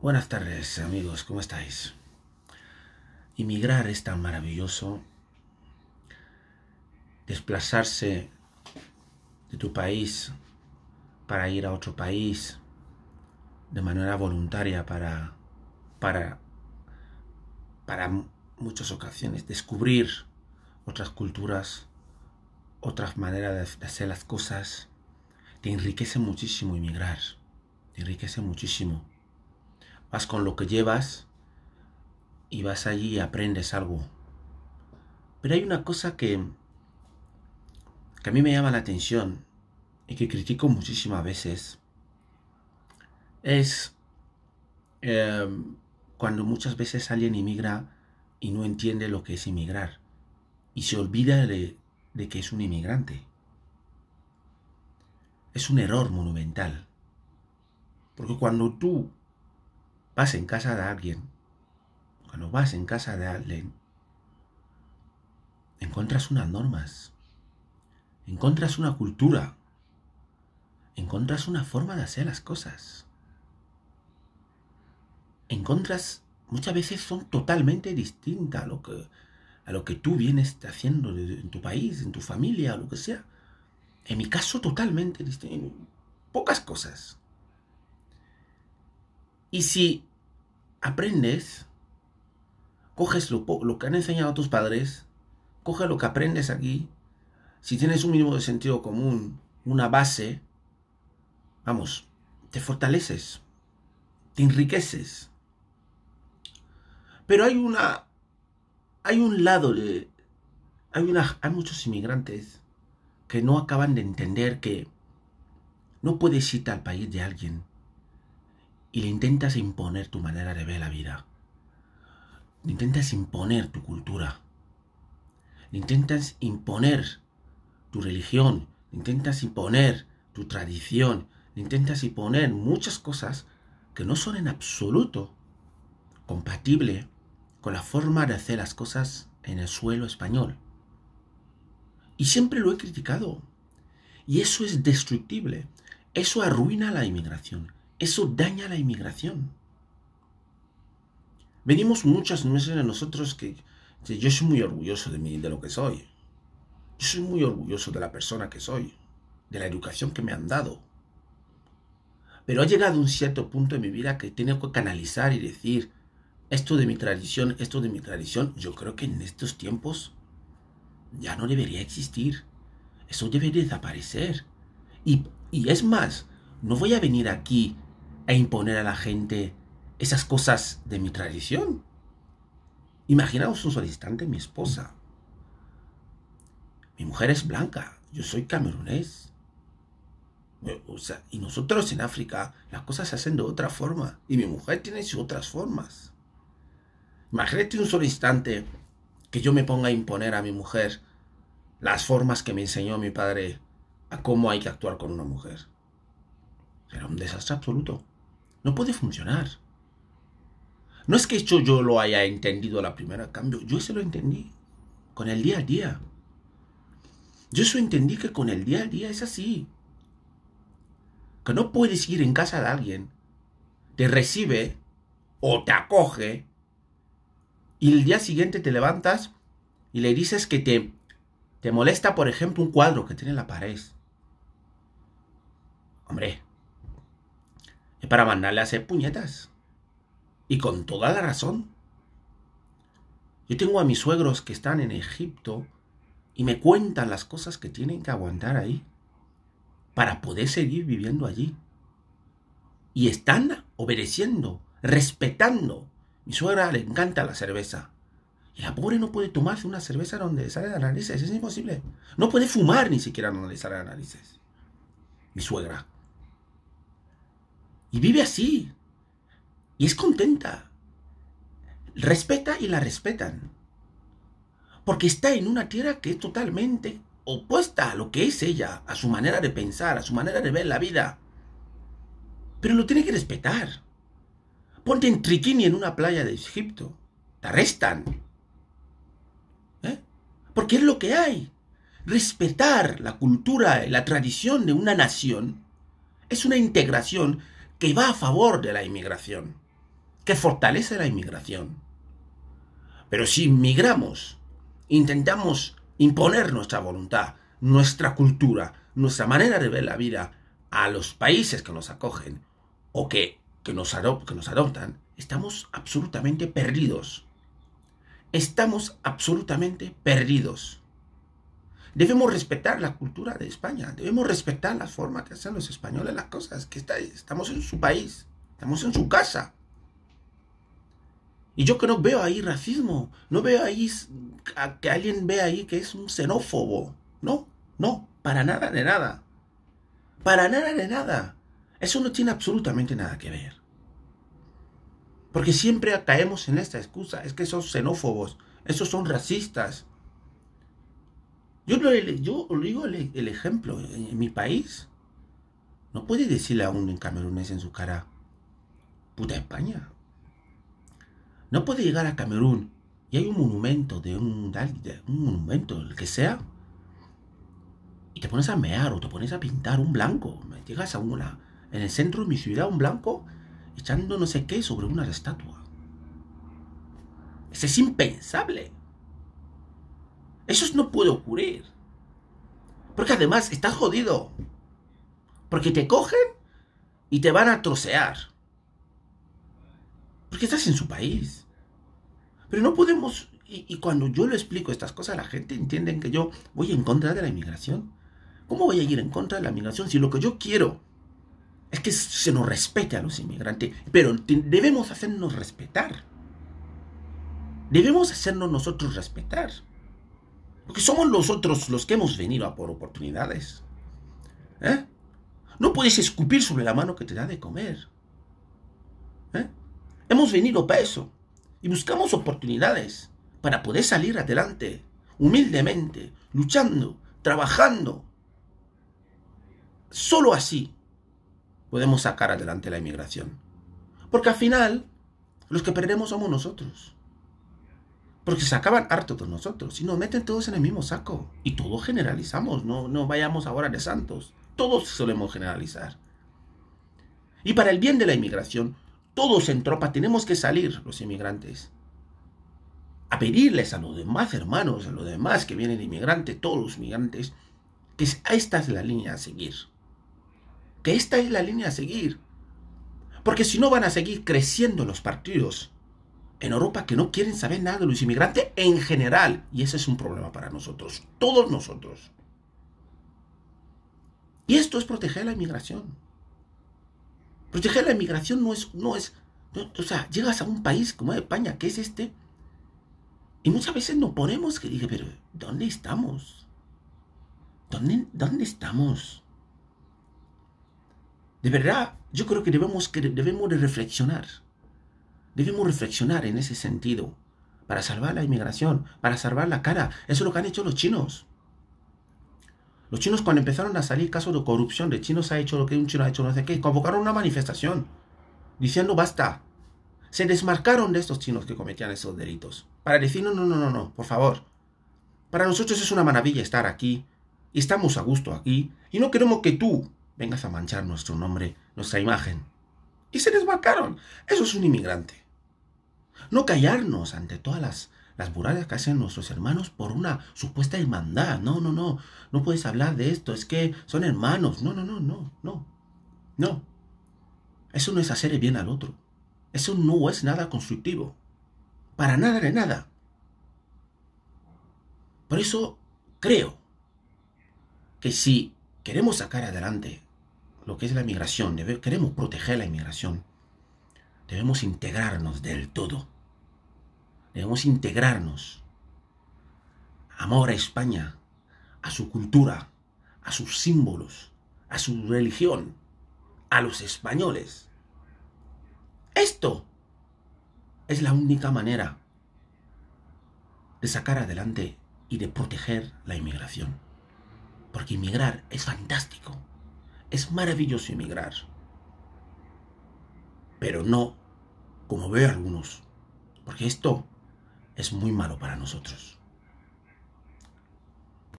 Buenas tardes amigos, ¿cómo estáis? Inmigrar es tan maravilloso. Desplazarse de tu país para ir a otro país de manera voluntaria para para para muchas ocasiones descubrir otras culturas, otras maneras de hacer las cosas. Te enriquece muchísimo emigrar, Te enriquece muchísimo vas con lo que llevas y vas allí y aprendes algo. Pero hay una cosa que, que a mí me llama la atención y que critico muchísimas veces. Es em, cuando muchas veces alguien inmigra y no entiende lo que es inmigrar y se olvida de, de que es un inmigrante. Es un error monumental. Porque cuando tú vas en casa de alguien, cuando vas en casa de alguien, encuentras unas normas, encuentras una cultura, encuentras una forma de hacer las cosas. Encuentras, muchas veces son totalmente distintas a lo que, a lo que tú vienes haciendo en tu país, en tu familia, lo que sea. En mi caso, totalmente distintas. Pocas cosas. Y si aprendes, coges lo, lo que han enseñado tus padres, coge lo que aprendes aquí, si tienes un mínimo de sentido común, una base, vamos, te fortaleces, te enriqueces. Pero hay una. Hay un lado de. Hay, una, hay muchos inmigrantes que no acaban de entender que no puedes ir al país de alguien y le intentas imponer tu manera de ver la vida. intentas imponer tu cultura. intentas imponer tu religión. intentas imponer tu tradición. intentas imponer muchas cosas que no son en absoluto compatible con la forma de hacer las cosas en el suelo español. Y siempre lo he criticado. Y eso es destructible. Eso arruina la inmigración. Eso daña la inmigración. Venimos muchas veces a nosotros que, yo soy muy orgulloso de, mí, de lo que soy. Yo soy muy orgulloso de la persona que soy, de la educación que me han dado. Pero ha llegado un cierto punto en mi vida que tengo que canalizar y decir, esto de mi tradición, esto de mi tradición, yo creo que en estos tiempos ya no debería existir. Eso debe desaparecer. Y, y es más, no voy a venir aquí e imponer a la gente esas cosas de mi tradición. Imaginaos un solicitante, mi esposa. Mi mujer es blanca, yo soy camerunés. y nosotros en África las cosas se hacen de otra forma. Y mi mujer tiene sus otras formas. Imagínate un solo instante que yo me ponga a imponer a mi mujer las formas que me enseñó mi padre a cómo hay que actuar con una mujer. Será un desastre absoluto. No puede funcionar. No es que hecho yo lo haya entendido a la primera cambio, yo se lo entendí con el día a día. Yo eso entendí que con el día a día es así. Que no puedes ir en casa de alguien, te recibe o te acoge y el día siguiente te levantas y le dices que te, te molesta, por ejemplo, un cuadro que tiene en la pared. Hombre, es para mandarle a hacer puñetas. Y con toda la razón. Yo tengo a mis suegros que están en Egipto y me cuentan las cosas que tienen que aguantar ahí para poder seguir viviendo allí. Y están obedeciendo, respetando. Mi suegra le encanta la cerveza. Y la pobre no puede tomarse una cerveza donde le salen las narices. Es imposible. No puede fumar ni siquiera donde le salen las narices. Mi suegra. Y vive así. Y es contenta. Respeta y la respetan. Porque está en una tierra que es totalmente opuesta a lo que es ella, a su manera de pensar, a su manera de ver la vida. Pero lo tiene que respetar. Ponte en triquini en una playa de Egipto. Te arrestan. ¿Eh? Porque es lo que hay. Respetar la cultura, la tradición de una nación es una integración que va a favor de la inmigración, que fortalece la inmigración. Pero si inmigramos, intentamos imponer nuestra voluntad, nuestra cultura, nuestra manera de ver la vida a los países que nos acogen o que, que nos adoptan, estamos absolutamente perdidos. Estamos absolutamente perdidos. Debemos respetar la cultura de España, debemos respetar la forma que hacen los españoles las cosas, que está, estamos en su país, estamos en su casa. Y yo que no veo ahí racismo, no veo ahí que alguien vea ahí que es un xenófobo. No, no, para nada de nada. Para nada de nada. Eso no tiene absolutamente nada que ver. Porque siempre caemos en esta excusa, es que esos xenófobos, esos son racistas, yo, lo, digo el, ejemplo. En, mi país, no puede decirle a un camerunés en su cara, puta España. No puede llegar a Camerún y hay un monumento de un, un monumento, el que sea, y te pones a mear o te pones a pintar un blanco. Llegas a una, en el centro de mi ciudad, un blanco echando no sé qué sobre una estatua. Eso es impensable. Eso no puede ocurrir. Porque además estás jodido. Porque te cogen y te van a trocear. Porque estás en su país. Pero no podemos... Y, cuando yo le explico estas cosas la gente, entienden que yo voy en contra de la inmigración. ¿Cómo voy a ir en contra de la inmigración si lo que yo quiero es que se nos respete a los inmigrantes? Pero debemos hacernos respetar. Debemos hacernos nosotros respetar. Porque somos nosotros los que hemos venido a por oportunidades. ¿Eh? No puedes escupir sobre la mano que te da de comer. ¿Eh? Hemos venido para eso. Y buscamos oportunidades para poder salir adelante, humildemente, luchando, trabajando. Solo así podemos sacar adelante la inmigración. Porque al final, los que perdemos somos nosotros. Porque se acaban hartos de nosotros y nos meten todos en el mismo saco. Y todos generalizamos, no, no vayamos ahora de santos. Todos solemos generalizar. Y para el bien de la inmigración, todos en tropa tenemos que salir, los inmigrantes, a pedirles a los demás hermanos, a los demás que vienen inmigrantes, todos los inmigrantes, que esta es la línea a seguir. Que esta es la línea a seguir. Porque si no van a seguir creciendo los partidos en Europa que no quieren saber nada de los inmigrantes en general. Y ese es un problema para nosotros, todos nosotros. Y esto es proteger la inmigración. Proteger la inmigración no es, no es, o sea, llegas a un país como España, que es este, y muchas veces nos ponemos que dije, pero ¿dónde estamos? ¿Dónde, ¿Dónde estamos? De verdad, yo creo que debemos, que debemos de reflexionar. Debemos reflexionar en ese sentido para salvar la inmigración, para salvar la cara. Eso es lo que han hecho los chinos. Los chinos cuando empezaron a salir casos de corrupción, de chinos ha hecho lo que un chino ha hecho, no sé qué, convocaron una manifestación diciendo basta. Se desmarcaron de estos chinos que cometían esos delitos para decir no, no, no, no, no, por favor. Para nosotros es una maravilla estar aquí, y estamos a gusto aquí y no queremos que tú vengas a manchar nuestro nombre, nuestra imagen. Y se desmarcaron. Eso es un inmigrante. No callarnos ante todas las, las que hacen nuestros hermanos por una supuesta hermandad. No, no, no. No puedes hablar de esto. Es que son hermanos. No, no, no, no, no. No. Eso no es hacer el bien al otro. Eso no es nada constructivo. Para nada de nada. Por eso creo que si queremos sacar adelante lo que es la inmigración, queremos proteger la inmigración, Debemos integrarnos del todo. Debemos integrarnos. Amor a España, a su cultura, a sus símbolos, a su religión, a los españoles. Esto es la única manera de sacar adelante y de proteger la inmigración. Porque inmigrar es fantástico. Es maravilloso inmigrar pero no como veo algunos, porque esto es muy malo para nosotros.